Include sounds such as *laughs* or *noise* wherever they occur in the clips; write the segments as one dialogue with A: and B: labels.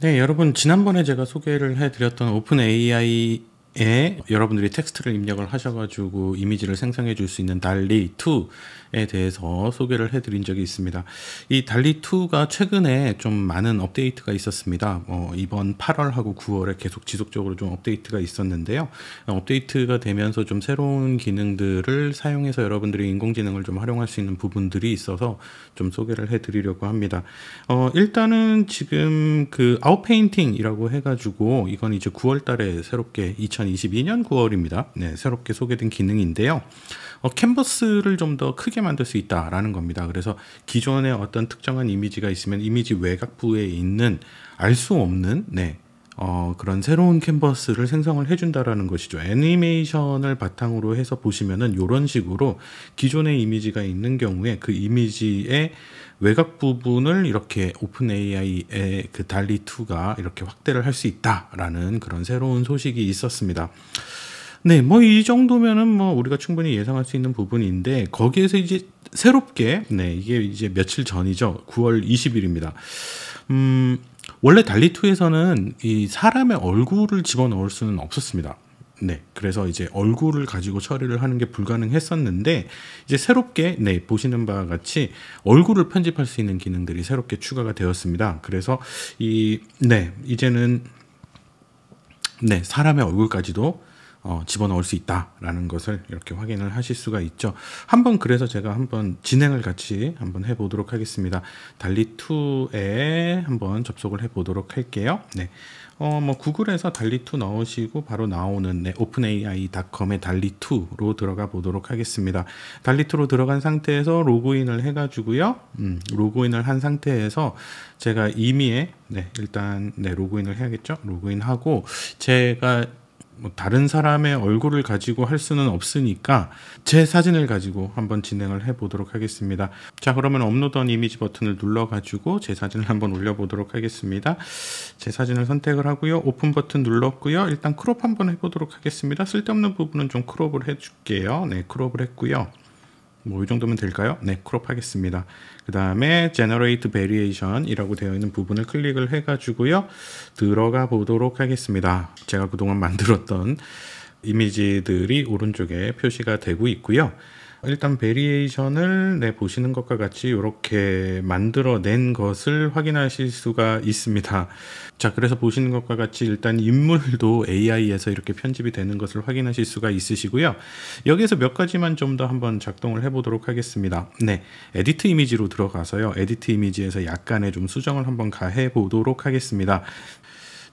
A: 네, 여러분 지난번에 제가 소개를 해드렸던 오픈 AI 에 여러분들이 텍스트를 입력을 하셔가지고 이미지를 생성해 줄 수 있는 달리 2에 대해서 소개를 해드린 적이 있습니다. 이 달리 2가 최근에 좀 많은 업데이트가 있었습니다. 어, 이번 8월하고 9월에 계속 지속적으로 좀 업데이트가 있었는데요. 업데이트가 되면서 좀 새로운 기능들을 사용해서 여러분들이 인공지능을 좀 활용할 수 있는 부분들이 있어서 좀 소개를 해드리려고 합니다. 어, 일단은 지금 그 아웃페인팅이라고 해가지고 이건 이제 9월달에 새롭게 2000 2022년 9월입니다. 네, 새롭게 소개된 기능인데요. 어, 캔버스를 좀 더 크게 만들 수 있다라는 겁니다. 그래서 기존에 어떤 특정한 이미지가 있으면 이미지 외곽부에 있는 알 수 없는 네, 어, 그런 새로운 캔버스를 생성을 해준다라는 것이죠. 애니메이션을 바탕으로 해서 보시면은 이런 식으로 기존의 이미지가 있는 경우에 그이미지에 외곽 부분을 이렇게 오픈 AI의 그 달리 2가 이렇게 확대를 할 수 있다라는 그런 새로운 소식이 있었습니다. 네, 뭐 이 정도면은 뭐 우리가 충분히 예상할 수 있는 부분인데 거기에서 이제 새롭게 네, 이게 이제 며칠 전이죠. 9월 20일입니다. 음, 원래 달리2에서는 이 사람의 얼굴을 집어넣을 수는 없었습니다. 네. 그래서 이제 얼굴을 가지고 처리를 하는 게 불가능했었는데 이제 새롭게 네, 보시는 바와 같이 얼굴을 편집할 수 있는 기능들이 새롭게 추가가 되었습니다. 그래서 이 네, 이제는 네, 사람의 얼굴까지도 어, 집어넣을 수 있다라는 것을 이렇게 확인을 하실 수가 있죠. 한번 그래서 제가 한번 진행을 같이 한번 해보도록 하겠습니다. 달리 2에 한번 접속을 해보도록 할게요. 네. 어, 뭐 구글에서 달리2 넣으시고 바로 나오는 네, openai.com의 달리2로 들어가 보도록 하겠습니다. 달리2로 들어간 상태에서 로그인을 해가지고요. 음, 로그인을 한 상태에서 제가 이미에 네, 일단 네, 로그인을 해야겠죠. 로그인하고 제가 뭐 다른 사람의 얼굴을 가지고 할 수는 없으니까 제 사진을 가지고 한번 진행을 해 보도록 하겠습니다 자 그러면 업로드 한 이미지 버튼을 눌러 가지고 제 사진을 한번 올려 보도록 하겠습니다 제 사진을 선택을 하고요 오픈 버튼 눌렀고요 일단 크롭 한번 해 보도록 하겠습니다 쓸데없는 부분은 좀 크롭을 해 줄게요 네 크롭을 했고요 뭐이 정도면 될까요? 네, 크롭 하겠습니다. 그 다음에 generate variation이라고 되어 있는 부분을 클릭을 해가지고요. 들어가 보도록 하겠습니다. 제가 그동안 만들었던 이미지들이 오른쪽에 표시가 되고 있고요. 일단 베리에이션을 네, 보시는 것과 같이 이렇게 만들어낸 것을 확인하실 수가 있습니다. 자, 그래서 보시는 것과 같이 일단 인물도 AI에서 이렇게 편집이 되는 것을 확인하실 수가 있으시고요. 여기에서 몇 가지만 좀 더 한번 작동을 해보도록 하겠습니다. 네, 에디트 이미지로 들어가서요. 에디트 이미지에서 약간의 좀 수정을 한번 가해 보도록 하겠습니다.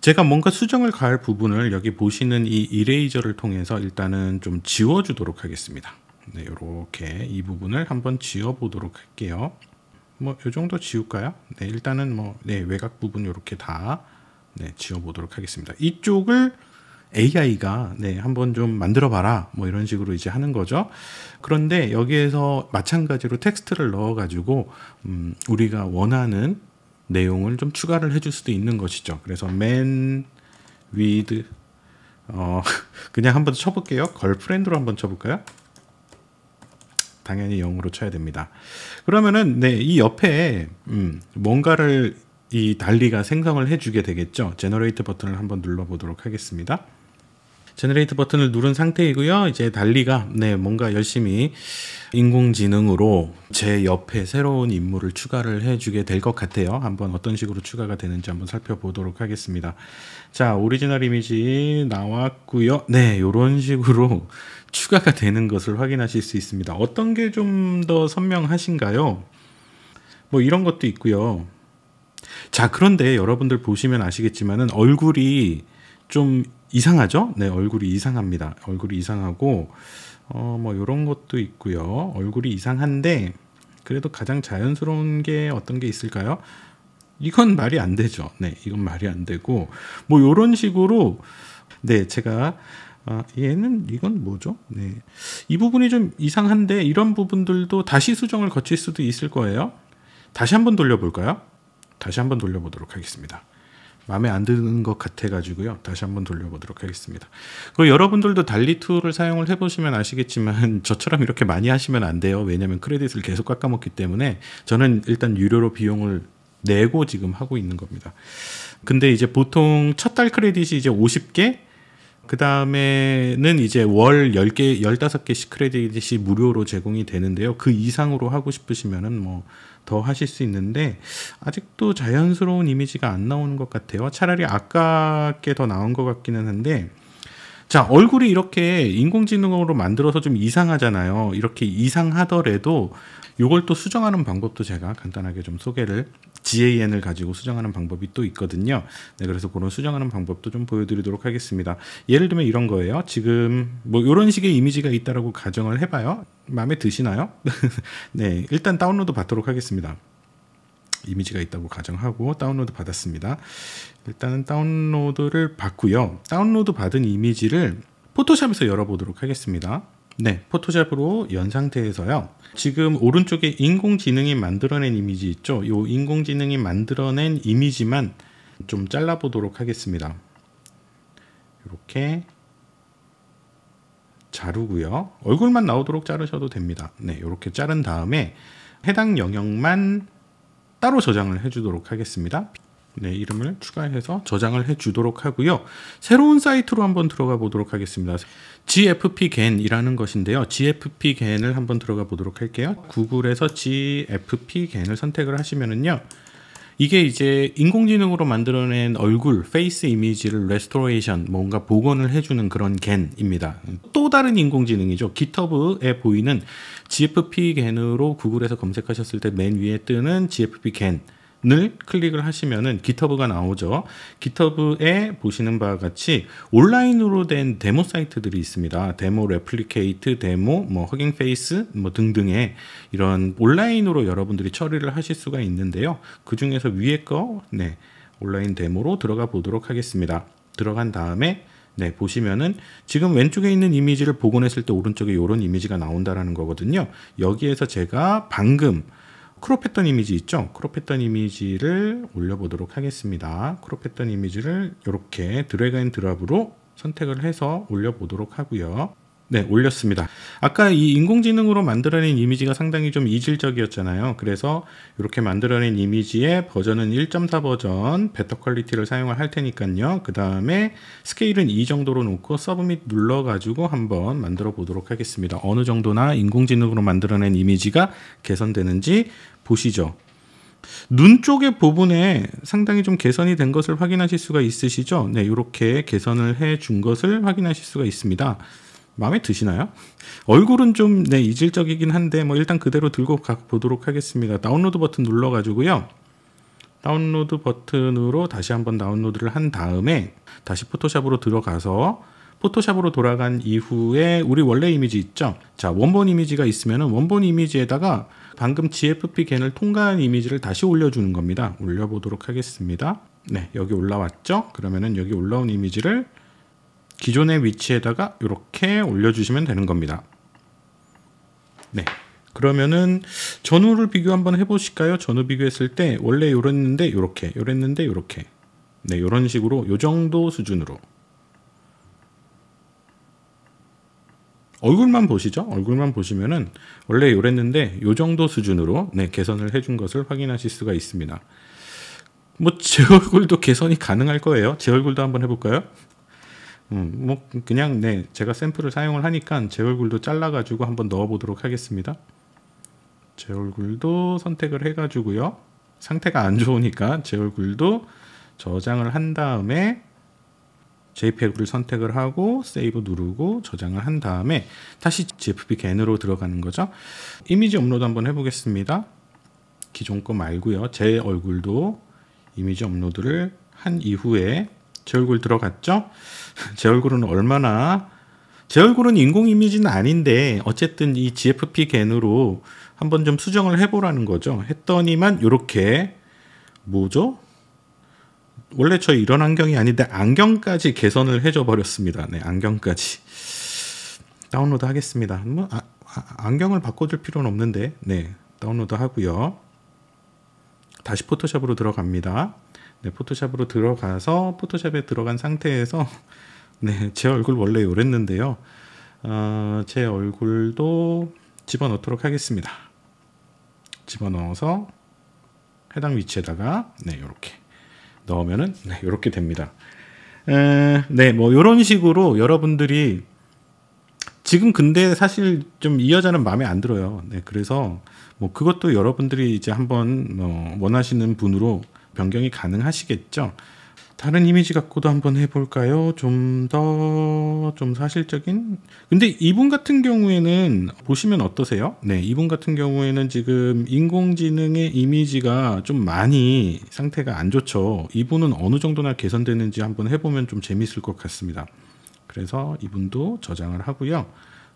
A: 제가 뭔가 수정을 가할 부분을 여기 보시는 이 이레이저를 통해서 일단은 좀 지워주도록 하겠습니다. 네, 이렇게 이 부분을 한번 지워 보도록 할게요. 뭐 이 정도 지울까요? 네, 일단은 뭐 네, 외곽 부분 이렇게 다 네, 지워 보도록 하겠습니다. 이쪽을 AI가 네, 한번 좀 만들어 봐라. 뭐 이런 식으로 이제 하는 거죠. 그런데 여기에서 마찬가지로 텍스트를 넣어 가지고 음, 우리가 원하는 내용을 좀 추가를 해줄 수도 있는 것이죠. 그래서 man with 어, *laughs* 그냥 한번 쳐볼게요. 걸프렌드로 한번 쳐볼까요? 당연히 0으로 쳐야 됩니다. 그러면은 네, 이 옆에 음, 뭔가를 이 달리가 생성을 해주게 되겠죠. 제너레이트 버튼을 한번 눌러보도록 하겠습니다. 제너레이트 버튼을 누른 상태이고요. 이제 달리가 네 뭔가 열심히 인공지능으로 제 옆에 새로운 인물을 추가를 해주게 될 것 같아요. 한번 어떤 식으로 추가가 되는지 한번 살펴보도록 하겠습니다. 자 오리지널 이미지 나왔고요. 네 이런 식으로 추가가 되는 것을 확인하실 수 있습니다. 어떤 게 좀 더 선명하신가요? 뭐 이런 것도 있고요. 자, 그런데 여러분들 보시면 아시겠지만은 얼굴이 좀 이상하죠? 네, 얼굴이 이상합니다. 얼굴이 이상하고 어, 뭐 이런 것도 있고요. 얼굴이 이상한데 그래도 가장 자연스러운 게 어떤 게 있을까요? 이건 말이 안 되죠. 네, 이건 말이 안 되고 뭐 이런 식으로 네, 제가 아, 얘는 이건 뭐죠? 네. 이 부분이 좀 이상한데 이런 부분들도 다시 수정을 거칠 수도 있을 거예요. 다시 한번 돌려볼까요? 다시 한번 돌려보도록 하겠습니다. 마음에 안 드는 것 같아가지고요. 다시 한번 돌려보도록 하겠습니다. 그리고 여러분들도 달리 툴을 사용을 해보시면 아시겠지만 *laughs* 저처럼 이렇게 많이 하시면 안 돼요. 왜냐하면 크레딧을 계속 깎아먹기 때문에 저는 일단 유료로 비용을 내고 지금 하고 있는 겁니다. 근데 이제 보통 첫 달 크레딧이 이제 50개, 그 다음에는 이제 월 10개, 15개씩 크레딧이 무료로 제공이 되는데요. 그 이상으로 하고 싶으시면은 뭐 더 하실 수 있는데, 아직도 자연스러운 이미지가 안 나오는 것 같아요. 차라리 아깝게더 나온 것 같기는 한데, 자, 얼굴이 이렇게 인공지능으로 만들어서 좀 이상하잖아요. 이렇게 이상하더라도 요걸 또 수정하는 방법도 제가 간단하게 좀 소개를 GAN을 가지고 수정하는 방법이 또 있거든요. 네, 그래서 그런 수정하는 방법도 좀 보여드리도록 하겠습니다. 예를 들면 이런 거예요. 지금 뭐 이런 식의 이미지가 있다라고 가정을 해봐요. 마음에 드시나요? *laughs* 네, 일단 다운로드 받도록 하겠습니다. 이미지가 있다고 가정하고 다운로드 받았습니다. 일단은 다운로드를 받고요. 다운로드 받은 이미지를 포토샵에서 열어보도록 하겠습니다. 네, 포토샵으로 연 상태에서요. 지금 오른쪽에 인공지능이 만들어낸 이미지 있죠? 이 인공지능이 만들어낸 이미지만 좀 잘라보도록 하겠습니다. 이렇게 자르고요. 얼굴만 나오도록 자르셔도 됩니다. 네, 이렇게 자른 다음에 해당 영역만 따로 저장을 해주도록 하겠습니다. 네, 이름을 추가해서 저장을 해 주도록 하고요. 새로운 사이트로 한번 들어가 보도록 하겠습니다. g f p g e n 이라는 것인데요. g f p g e n 을 한번 들어가 보도록 할게요. 구글에서 g f p g e n 을 선택을 하시면은요. 이게 이제 인공지능으로 만들어낸 얼굴, 페이스 이미지를 레스토레이션, 뭔가 복원을 해주는 그런 겐입니다. 또 다른 인공지능이죠. GitHub에 보이는 GFP 겐으로 구글에서 검색하셨을 때 맨 위에 뜨는 GFP 겐. 을 클릭을 하시면은 기터브가 나오죠. 기터브에 보시는 바와 같이 온라인으로 된 데모 사이트들이 있습니다. 데모 레플리케이트, 데모, 뭐 허깅페이스 뭐 등등의 이런 온라인으로 여러분들이 처리를 하실 수가 있는데요. 그 중에서 위에 거 네, 온라인 데모로 들어가 보도록 하겠습니다. 들어간 다음에 네, 보시면은 지금 왼쪽에 있는 이미지를 복원했을 때 오른쪽에 이런 이미지가 나온다라는 거거든요. 여기에서 제가 방금 크롭 했던 이미지 있죠? 크롭 했던 이미지를 올려보도록 하겠습니다. 크롭 했던 이미지를 이렇게 드래그 앤 드랍으로 선택을 해서 올려보도록 하고요. 네, 올렸습니다. 아까 이 인공지능으로 만들어낸 이미지가 상당히 좀 이질적이었잖아요. 그래서 이렇게 만들어낸 이미지의 버전은 1.4 버전 베터 퀄리티를 사용을 할 테니까요. 그 다음에 스케일은 이 정도로 놓고 서브밋 눌러가지고 한번 만들어 보도록 하겠습니다. 어느 정도나 인공지능으로 만들어낸 이미지가 개선되는지 보시죠. 눈 쪽의 부분에 상당히 좀 개선이 된 것을 확인하실 수가 있으시죠? 네, 이렇게 개선을 해 준 것을 확인하실 수가 있습니다. 마음에 드시나요? 얼굴은 좀 네, 이질적이긴 한데 뭐 일단 그대로 들고 가 보도록 하겠습니다. 다운로드 버튼 눌러 가지고요. 다운로드 버튼으로 다시 한번 다운로드를 한 다음에 다시 포토샵으로 들어가서 포토샵으로 돌아간 이후에 우리 원래 이미지 있죠? 자, 원본 이미지가 있으면 원본 이미지에다가 방금 GFP 겐을 통과한 이미지를 다시 올려주는 겁니다. 올려보도록 하겠습니다. 네, 여기 올라왔죠? 그러면은 여기 올라온 이미지를 기존의 위치에다가 이렇게 올려주시면 되는 겁니다. 네. 그러면은 전후를 비교 한번 해보실까요? 전후 비교했을 때 원래 이랬는데이렇게이랬는데이렇게네 요런 식으로 이 정도 수준으로 얼굴만 보시죠 얼굴만 보시면은 원래 이랬는데이 정도 수준으로 네 개선을 해준 것을 확인하실 수가 있습니다 뭐 제 얼굴도 개선이 가능할 거예요 제 얼굴도 한번 해볼까요? 음, 뭐 그냥 네 제가 샘플을 사용을 하니까 제 얼굴도 잘라 가지고 한번 넣어 보도록 하겠습니다 제 얼굴도 선택을 해 가지고요 상태가 안 좋으니까 제 얼굴도 저장을 한 다음에 JPEG를 선택을 하고 세이브 누르고 저장을 한 다음에 다시 GFP 겐으로 들어가는 거죠 이미지 업로드 한번 해보겠습니다 기존 거 말고요 제 얼굴도 이미지 업로드를 한 이후에 제 얼굴 들어갔죠? *laughs* 제 얼굴은 얼마나 제 얼굴은 인공 이미지는 아닌데 어쨌든 이 GFP 겐으로 한번 좀 수정을 해보라는 거죠. 했더니만 이렇게 뭐죠? 원래 저 이런 안경이 아닌데 안경까지 개선을 해줘 버렸습니다. 네, 안경까지 다운로드 하겠습니다. 뭐 아, 아, 안경을 바꿔줄 필요는 없는데, 네, 다운로드 하고요. 다시 포토샵으로 들어갑니다. 네, 포토샵으로 들어가서 포토샵에 들어간 상태에서 *laughs* 네, 제 얼굴 원래 요랬는데요. 어, 제 얼굴도 집어넣도록 하겠습니다. 집어넣어서 해당 위치에다가 네, 요렇게 넣으면은 네, 요렇게 됩니다. 에, 네, 뭐 요런 식으로 여러분들이 지금 근데 사실 좀 이 여자는 마음에 안 들어요. 네, 그래서 뭐 그것도 여러분들이 이제 한번 뭐 원하시는 분으로 변경이 가능하시겠죠. 다른 이미지 갖고도 한번 해볼까요? 좀 더좀 좀 사실적인. 근데 이분 같은 경우에는 보시면 어떠세요? 네, 이분 같은 경우에는 지금 인공지능의 이미지가 좀 많이 상태가 안 좋죠. 이분은 어느 정도나 개선되는지 한번 해보면 좀 재밌을 것 같습니다. 그래서 이분도 저장을 하고요.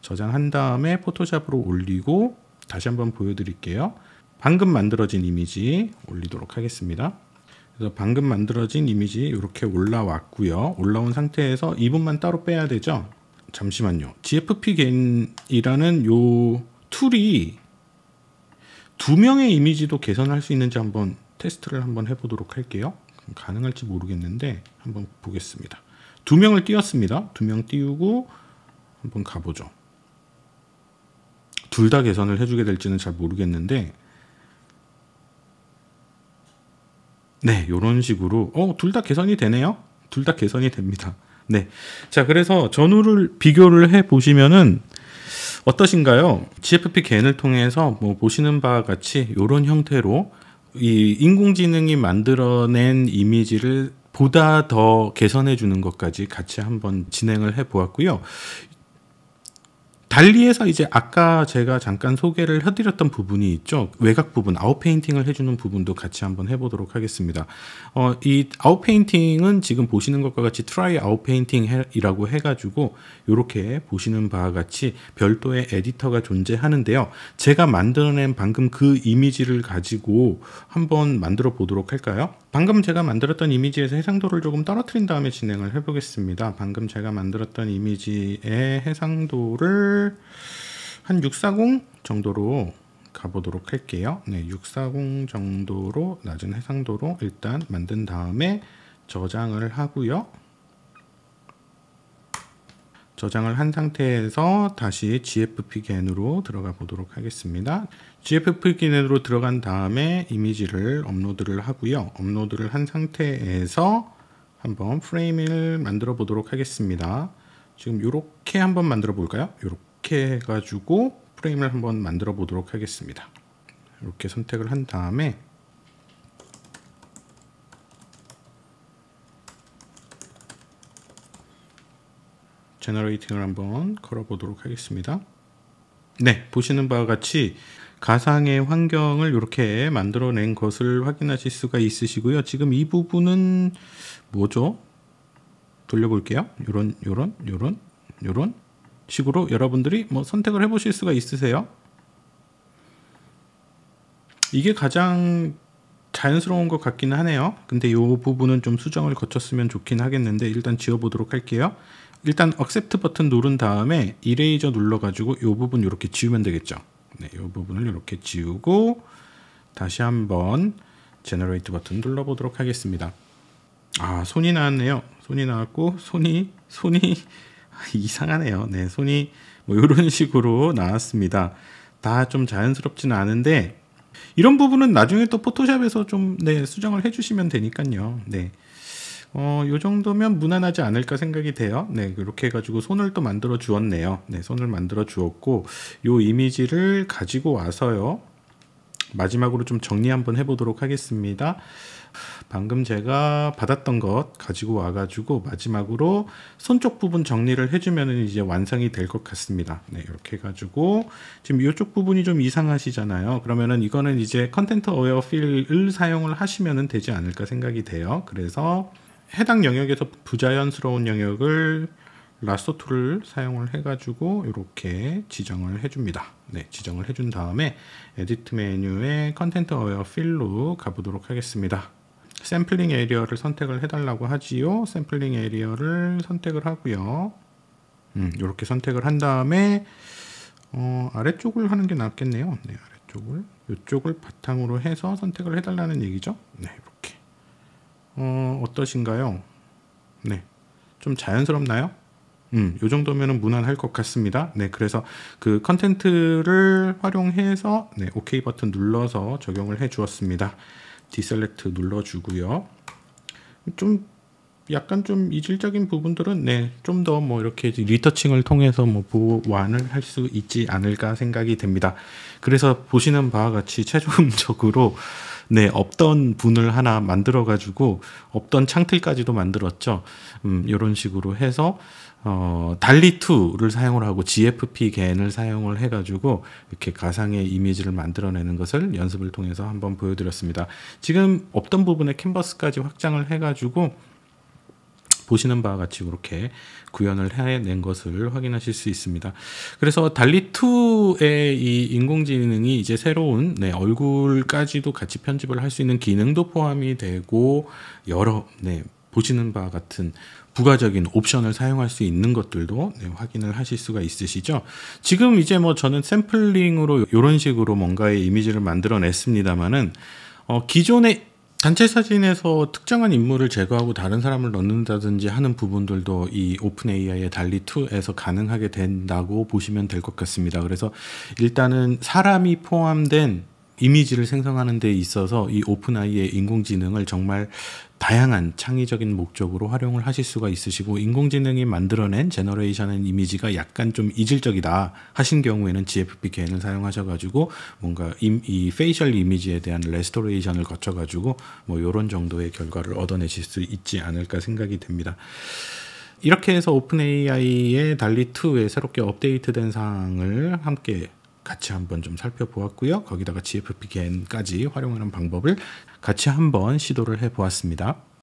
A: 저장한 다음에 포토샵으로 올리고 다시 한번 보여드릴게요. 방금 만들어진 이미지 올리도록 하겠습니다. 그래서 방금 만들어진 이미지 이렇게 올라왔고요. 올라온 상태에서 이 부분만 따로 빼야 되죠. 잠시만요. GFP 겐이라는 요 툴이 두 명의 이미지도 개선할 수 있는지 한번 테스트를 한번 해보도록 할게요. 가능할지 모르겠는데 한번 보겠습니다. 두 명을 띄웠습니다. 두 명 띄우고 한번 가보죠. 둘 다 개선을 해주게 될지는 잘 모르겠는데 네, 요런 식으로 어, 둘 다 개선이 되네요. 둘 다 개선이 됩니다. 네. 자, 그래서 전후를 비교를 해 보시면은 어떠신가요? GFP 개인을 통해서 뭐 보시는 바와 같이 요런 형태로 이 인공지능이 만들어낸 이미지를 보다 더 개선해 주는 것까지 같이 한번 진행을 해 보았고요. 달리에서 이제 아까 제가 잠깐 소개를 해드렸던 부분이 있죠. 외곽 부분, 아웃 페인팅을 해주는 부분도 같이 한번 해보도록 하겠습니다. 어, 이 아웃 페인팅은 지금 보시는 것과 같이 트라이 아웃 페인팅이라고 해가지고 이렇게 보시는 바와 같이 별도의 에디터가 존재하는데요. 제가 만들어낸 방금 그 이미지를 가지고 한번 만들어 보도록 할까요? 방금 제가 만들었던 이미지에서 해상도를 조금 떨어뜨린 다음에 진행을 해보겠습니다. 방금 제가 만들었던 이미지의 해상도를 한640 정도로 가보도록 할게요. 네, 640 정도로 낮은 해상도로 일단 만든 다음에 저장을 하고요. 저장을 한 상태에서 다시 g f p g 으로 들어가 보도록 하겠습니다. g f p g 으로 들어간 다음에 이미지를 업로드를 하고요. 업로드를 한 상태에서 한번 프레임을 만들어 보도록 하겠습니다. 지금 이렇게 한번 만들어 볼까요? 이렇게 이렇게 해 가지고 프레임을 한번 만들어 보도록 하겠습니다 이렇게 선택을 한 다음에 제너레이팅을 한번 걸어 보도록 하겠습니다 네 보시는 바와 같이 가상의 환경을 이렇게 만들어낸 것을 확인하실 수가 있으시고요 지금 이 부분은 뭐죠 돌려볼게요 요런 요런 요런 요런 식으로 여러분들이 뭐 선택을 해 보실 수가 있으세요 이게 가장 자연스러운 것 같기는 하네요 근데 이 부분은 좀 수정을 거쳤으면 좋긴 하겠는데 일단 지워 보도록 할게요 일단 accept 버튼 누른 다음에 이레이저 눌러 가지고 이 부분 이렇게 지우면 되겠죠 네, 이 부분을 이렇게 지우고 다시 한번 제너레이트 버튼 눌러 보도록 하겠습니다 아 손이 나왔네요 손이 나왔고 손이 손이 *laughs* 이상하네요. 네, 손이 뭐 이런 식으로 나왔습니다. 다 좀 자연스럽지는 않은데 이런 부분은 나중에 또 포토샵에서 좀 네, 수정을 해주시면 되니까요. 네. 어, 요 정도면 무난하지 않을까 생각이 돼요. 네, 이렇게 해가지고 손을 또 만들어 주었네요. 네, 손을 만들어 주었고, 요 이미지를 가지고 와서요. 마지막으로 좀 정리 한번 해보도록 하겠습니다. 방금 제가 받았던 것 가지고 와가지고 마지막으로 손쪽 부분 정리를 해주면 이제 완성이 될 것 같습니다. 네, 이렇게 해가지고 지금 이쪽 부분이 좀 이상하시잖아요. 그러면은 이거는 이제 컨텐트 어웨어 필을 사용을 하시면 되지 않을까 생각이 돼요. 그래서 해당 영역에서 부자연스러운 영역을 라스터 툴을 사용을 해가지고 이렇게 지정을 해줍니다. 네, 지정을 해준 다음에 에디트 메뉴에 컨텐트 어웨어 필로 가보도록 하겠습니다. 샘플링 에리어를 선택을 해달라고 하지요. 샘플링 에리어를 선택을 하고요. 음, 이렇게 선택을 한 다음에 어, 아래쪽을 하는 게 낫겠네요. 네, 아래쪽을 이쪽을 바탕으로 해서 선택을 해달라는 얘기죠. 네, 이렇게 어, 어떠신가요? 네, 좀 자연스럽나요? 음, 이정도면 무난할 것 같습니다. 네, 그래서 그 컨텐트를 활용해서 네, OK 버튼 눌러서 적용을 해 주었습니다. 디셀렉트 눌러주고요. 좀 약간 좀 이질적인 부분들은 네, 좀 더 뭐 이렇게 리터칭을 통해서 뭐 보완을 할 수 있지 않을까 생각이 됩니다. 그래서 보시는 바와 같이 최종적으로 네, 없던 분을 하나 만들어 가지고 없던 창틀까지도 만들었죠. 음, 요런 식으로 해서 어, 달리2를 사용을 하고 GFP 겐을 사용을 해가지고 이렇게 가상의 이미지를 만들어내는 것을 연습을 통해서 한번 보여드렸습니다. 지금 없던 부분에 캔버스까지 확장을 해가지고 보시는 바와 같이 그렇게 구현을 해낸 것을 확인하실 수 있습니다. 그래서 달리2의 이 인공지능이 이제 새로운 네, 얼굴까지도 같이 편집을 할 수 있는 기능도 포함이 되고 여러 네, 보시는 바와 같은 부가적인 옵션을 사용할 수 있는 것들도 네, 확인을 하실 수가 있으시죠. 지금 이제 뭐 저는 샘플링으로 이런 식으로 뭔가의 이미지를 만들어냈습니다만은 어, 기존의 단체 사진에서 특정한 인물을 제거하고 다른 사람을 넣는다든지 하는 부분들도 이 오픈 AI의 달리 2에서 가능하게 된다고 보시면 될 것 같습니다. 그래서 일단은 사람이 포함된 이미지를 생성하는 데 있어서 이오픈아이의 인공지능을 정말 다양한 창의적인 목적으로 활용을 하실 수가 있으시고 인공지능이 만들어낸 제너레이션의 이미지가 약간 좀 이질적이다 하신 경우에는 GFPKN을 사용하셔가지고 뭔가 이, 이 페이셜 이미지에 대한 레스토레이션을 거쳐가지고 뭐 이런 정도의 결과를 얻어내실 수 있지 않을까 생각이 됩니다. 이렇게 해서 오픈 AI의 달리 2에 새롭게 업데이트된 사항을 함께 같이 한번 좀 살펴보았고요. 거기다가 GFPKN까지 활용하는 방법을 같이 한번 시도를 해보았습니다.